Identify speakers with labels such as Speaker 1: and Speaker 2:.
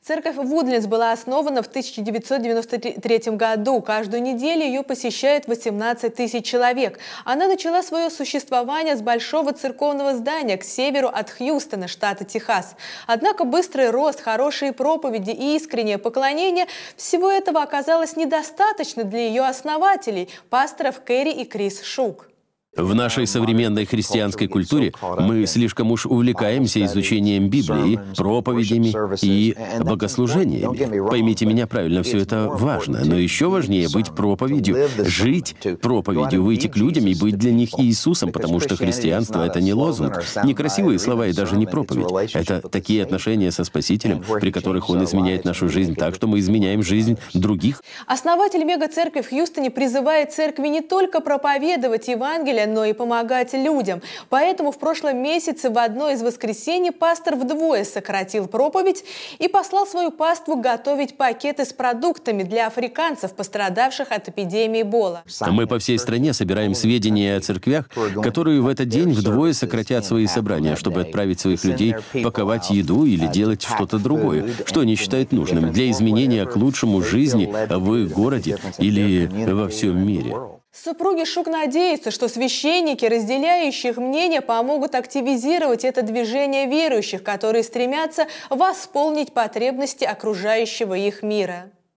Speaker 1: Церковь Вудлинс была основана в 1993 году. Каждую неделю ее посещают 18 тысяч человек. Она начала свое существование с большого церковного здания к северу от Хьюстона, штата Техас. Однако быстрый рост, хорошие проповеди и искреннее поклонение – всего этого оказалось недостаточно для ее основателей, пасторов Кэрри и Крис Шук.
Speaker 2: В нашей современной христианской культуре мы слишком уж увлекаемся изучением Библии, проповедями и богослужениями. Поймите меня правильно, все это важно, но еще важнее быть проповедью, жить проповедью, выйти к людям и быть для них Иисусом, потому что христианство — это не лозунг, не красивые слова и даже не проповедь. Это такие отношения со Спасителем, при которых Он изменяет нашу жизнь так, что мы изменяем жизнь других.
Speaker 1: Основатель мега-церкви в Хьюстоне призывает церкви не только проповедовать Евангелие, Евангелия, но и помогать людям. Поэтому в прошлом месяце в одно из воскресений пастор вдвое сократил проповедь и послал свою паству готовить пакеты с продуктами для африканцев, пострадавших от эпидемии Бола.
Speaker 2: Мы по всей стране собираем сведения о церквях, которые в этот день вдвое сократят свои собрания, чтобы отправить своих людей паковать еду или делать что-то другое, что они считают нужным для изменения к лучшему жизни в их городе или во всем мире.
Speaker 1: Супруги Шук надеются, что священники, разделяющих мнение, помогут активизировать это движение верующих, которые стремятся восполнить потребности окружающего их мира.